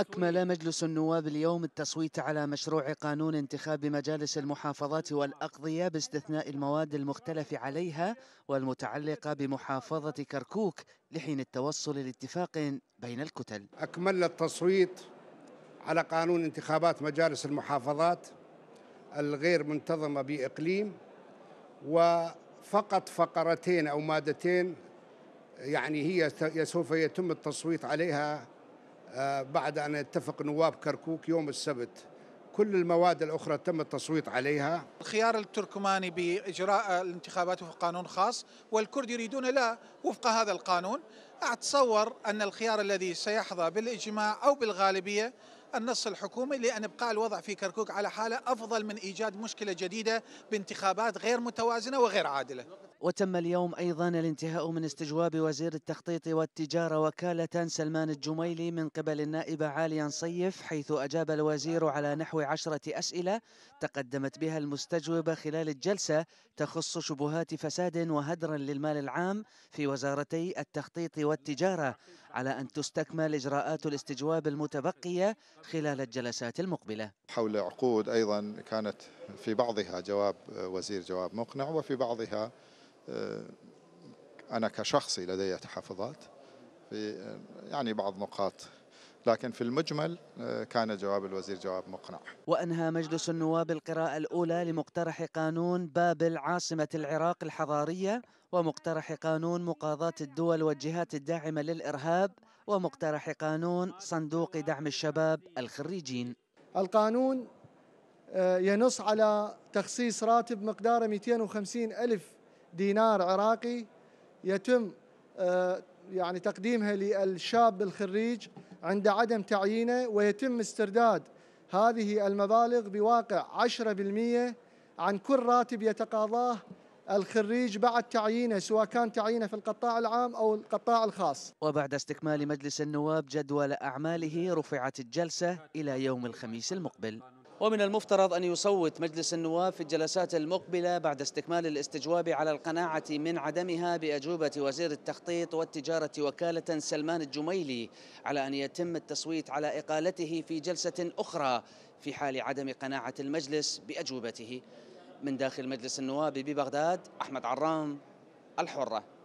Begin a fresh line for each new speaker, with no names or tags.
أكمل مجلس النواب اليوم التصويت على مشروع قانون انتخاب مجالس المحافظات والأقضية باستثناء المواد المختلف عليها والمتعلقة بمحافظة
كركوك لحين التوصل لاتفاق بين الكتل أكمل التصويت على قانون انتخابات مجالس المحافظات الغير منتظمة بإقليم وفقط فقرتين أو مادتين يعني هي سوف يتم التصويت عليها آه، بعد أن يتفق نواب كركوك يوم السبت كل المواد الأخرى تم التصويت عليها
الخيار التركماني بإجراء الانتخابات وفق قانون خاص والكرد يريدون لا وفق هذا القانون أتصور أن الخيار الذي سيحظى بالإجماع أو بالغالبية النص الحكومي لأن إبقاء الوضع في كركوك على حالة أفضل من إيجاد مشكلة جديدة بانتخابات غير متوازنة وغير عادلة
وتم اليوم أيضا الانتهاء من استجواب وزير التخطيط والتجارة وكالة سلمان الجميلي من قبل النائبه عاليا صيف حيث أجاب الوزير على نحو عشرة أسئلة تقدمت بها المستجوبة خلال الجلسة تخص شبهات فساد وهدر للمال العام في وزارتي التخطيط والتجارة على أن تستكمل إجراءات الاستجواب المتبقية خلال الجلسات المقبلة
حول عقود أيضا كانت في بعضها جواب آه، وزير جواب مقنع وفي بعضها آه، أنا كشخصي لدي تحفظات في آه، يعني بعض نقاط لكن في المجمل آه، كان جواب الوزير جواب مقنع
وأنهى مجلس النواب القراءة الأولى لمقترح قانون بابل عاصمة العراق الحضارية ومقترح قانون مقاضاة الدول والجهات الداعمة للإرهاب ومقترح قانون صندوق دعم
الشباب الخريجين القانون ينص على تخصيص راتب مقداره 250 ألف دينار عراقي يتم آه، يعني تقديمها للشاب الخريج عند عدم تعيينه ويتم استرداد هذه المبالغ بواقع 10% عن كل راتب يتقاضاه الخريج بعد تعيينه سواء كان تعيينه في القطاع العام أو القطاع الخاص
وبعد استكمال مجلس النواب جدول أعماله رفعت الجلسة إلى يوم الخميس المقبل ومن المفترض أن يصوت مجلس النواب في الجلسات المقبلة بعد استكمال الاستجواب على القناعة من عدمها بأجوبة وزير التخطيط والتجارة وكالة سلمان الجميلي على أن يتم التصويت على إقالته في جلسة أخرى في حال عدم قناعة المجلس بأجوبته من داخل مجلس النواب ببغداد أحمد عرام الحرة